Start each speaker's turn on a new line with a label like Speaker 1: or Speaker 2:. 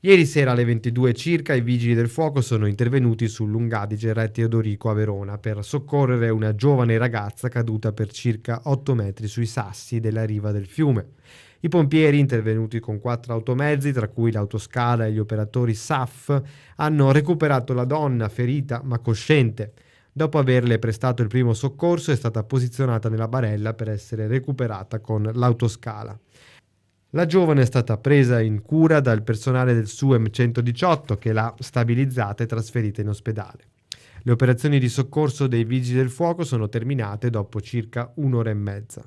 Speaker 1: Ieri sera alle 22 circa i vigili del fuoco sono intervenuti sul Lungadigera Re Teodorico a Verona per soccorrere una giovane ragazza caduta per circa 8 metri sui sassi della riva del fiume. I pompieri, intervenuti con quattro automezzi, tra cui l'autoscala e gli operatori SAF, hanno recuperato la donna ferita ma cosciente. Dopo averle prestato il primo soccorso è stata posizionata nella barella per essere recuperata con l'autoscala. La giovane è stata presa in cura dal personale del SUEM 118 che l'ha stabilizzata e trasferita in ospedale. Le operazioni di soccorso dei vigili del fuoco sono terminate dopo circa un'ora e mezza.